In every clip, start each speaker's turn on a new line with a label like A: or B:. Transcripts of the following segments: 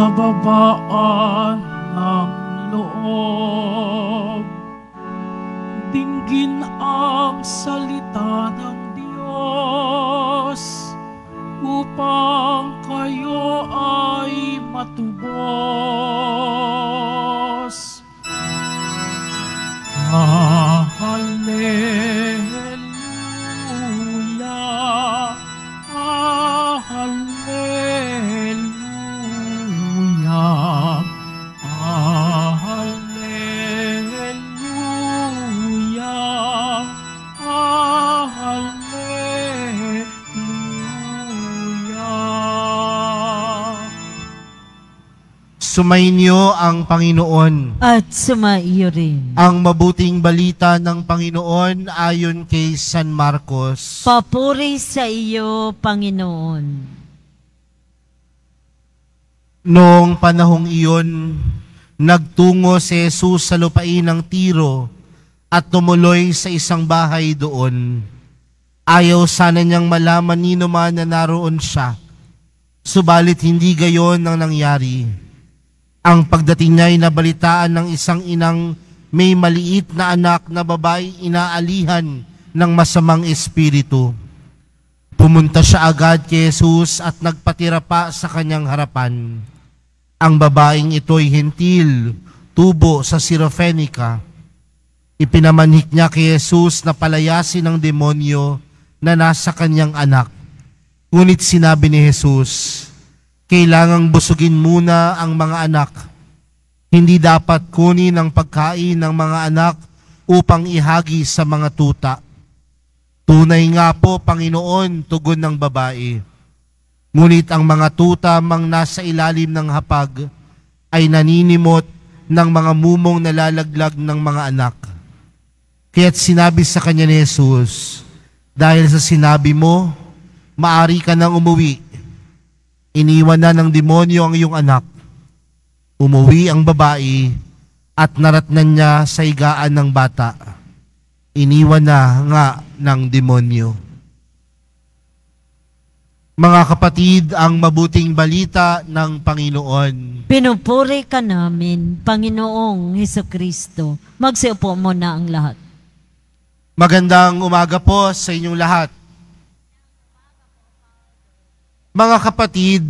A: kababaan ng loob. Dinggin ang salita ng Diyos upang kayo ay matubos. Sumainyo ang Panginoon. At sumaiyo rin. Ang mabuting balita ng Panginoon ayon kay San Marcos. Papuri sa iyo, Panginoon. Noong panahong iyon, nagtungo si Jesus sa lupain ng Tiro at tumuloy sa isang bahay doon. Ayaw sana niyang malaman ni naman na naroon siya, subalit hindi gayon ang nangyari ang pagdating niya ay nabalitaan ng isang inang may maliit na anak na babae inaalihan ng masamang espiritu. Pumunta siya agad kay Jesus at nagpatira pa sa kanyang harapan. Ang babaeng ito'y hintil, tubo sa Sirofenica. Ipinamanhik niya kay Jesus na palayasin ang demonyo na nasa kanyang anak. Ngunit sinabi ni Jesus, kailangang busugin muna ang mga anak. Hindi dapat kunin ang pagkain ng mga anak upang ihagi sa mga tuta. Tunay nga po, Panginoon, tugon ng babae. Ngunit ang mga tuta mang nasa ilalim ng hapag ay naninimot ng mga mumong nalalaglag ng mga anak. Kaya't sinabi sa kanya ni Jesus, dahil sa sinabi mo, maari ka nang umuwi Iniwan na ng demonyo ang iyong anak. Umuwi ang babae at naratnan niya sa higaan ng bata. Iniwan na nga ng demonyo. Mga kapatid, ang mabuting balita ng Panginoon. Pinupuri ka namin, Panginoong Heso Kristo. Magsiupo mo na ang lahat. Magandang umaga po sa inyong lahat. Mga kapatid,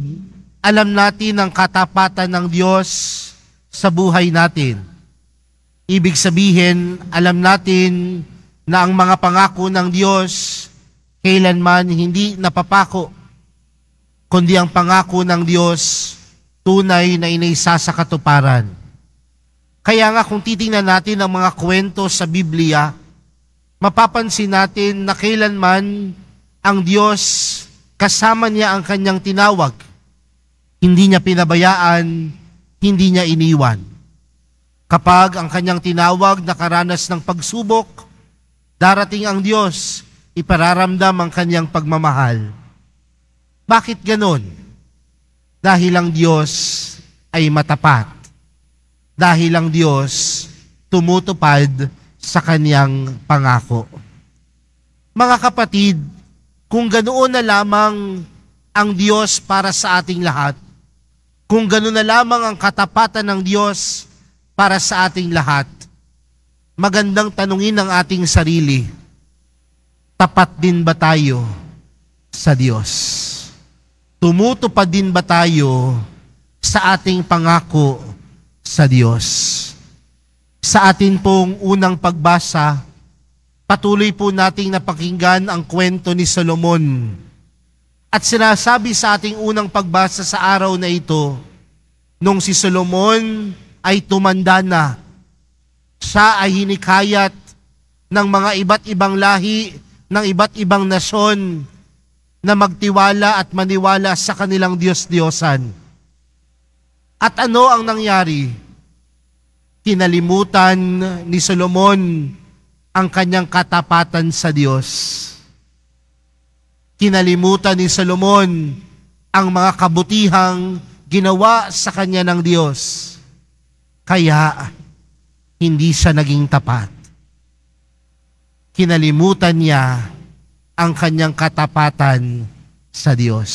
A: alam natin ang katapatan ng Diyos sa buhay natin. Ibig sabihin, alam natin na ang mga pangako ng Diyos kailanman hindi napapako, kundi ang pangako ng Diyos tunay na inaisa sa katuparan. Kaya nga kung titingnan natin ang mga kwento sa Biblia, mapapansin natin na kailanman ang Diyos Kasama niya ang kanyang tinawag. Hindi niya pinabayaan, hindi niya iniwan. Kapag ang kanyang tinawag nakaranas ng pagsubok, darating ang Diyos, ipararamdam ang kanyang pagmamahal. Bakit ganon? Dahil ang Diyos ay matapat. Dahil ang Diyos tumutupad sa kanyang pangako. Mga kapatid, kung ganoon na lamang ang Diyos para sa ating lahat, kung ganoon na lamang ang katapatan ng Diyos para sa ating lahat, magandang tanungin ang ating sarili, tapat din ba tayo sa Diyos? Tumutupad din ba tayo sa ating pangako sa Diyos? Sa atin pong unang pagbasa, Patuloy po nating napakinggan ang kwento ni Solomon. At sinasabi sa ating unang pagbasa sa araw na ito, nung si Solomon ay tumanda na, siya ay hinikayat ng mga iba't ibang lahi, ng iba't ibang nasyon na magtiwala at maniwala sa kanilang Diyos-Diyosan. At ano ang nangyari? Kinalimutan ni Solomon ang kanyang katapatan sa Diyos. Kinalimutan ni Solomon ang mga kabutihang ginawa sa kanya ng Diyos. Kaya, hindi siya naging tapat. Kinalimutan niya ang kanyang katapatan sa Diyos.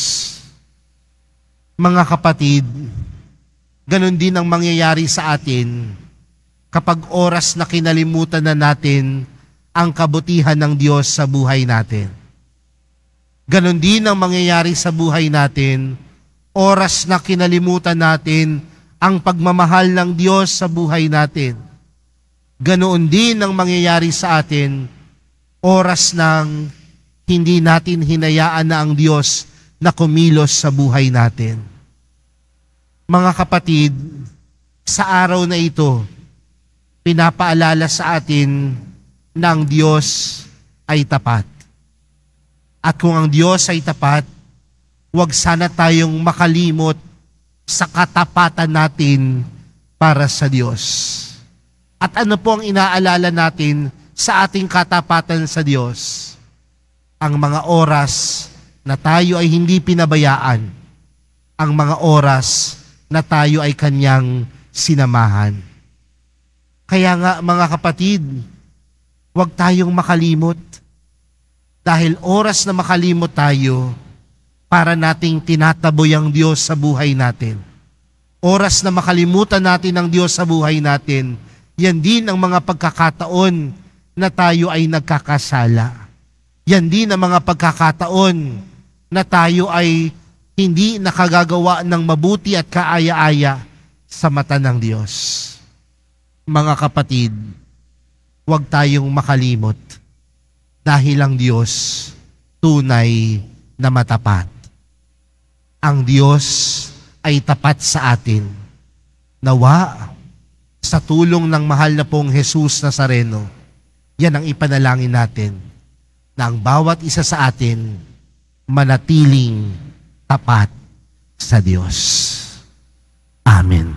A: Mga kapatid, ganun din ang mangyayari sa atin kapag oras na kinalimutan na natin ang kabutihan ng Diyos sa buhay natin. Ganon din ang mangyayari sa buhay natin, oras na kinalimutan natin ang pagmamahal ng Diyos sa buhay natin. Ganoon din ang mangyayari sa atin, oras nang hindi natin hinayaan na ang Diyos na kumilos sa buhay natin. Mga kapatid, sa araw na ito, pinapaalala sa atin ng Diyos ay tapat. At kung ang Diyos ay tapat, huwag sana tayong makalimot sa katapatan natin para sa Diyos. At ano po ang inaalala natin sa ating katapatan sa Diyos? Ang mga oras na tayo ay hindi pinabayaan. Ang mga oras na tayo ay kanyang sinamahan. Kaya nga mga kapatid, huwag tayong makalimot. Dahil oras na makalimot tayo para nating tinataboy ang Diyos sa buhay natin. Oras na makalimutan natin ang Diyos sa buhay natin, yan din ang mga pagkakataon na tayo ay nagkakasala. Yan din ang mga pagkakataon na tayo ay hindi nakagagawa ng mabuti at kaaya-aya sa mata ng Diyos mga kapatid, huwag tayong makalimot dahil ang Diyos tunay na matapat. Ang Diyos ay tapat sa atin. Nawa, sa tulong ng mahal na pong Jesus Nazareno, yan ang ipanalangin natin na ang bawat isa sa atin manatiling tapat sa Diyos. Amen.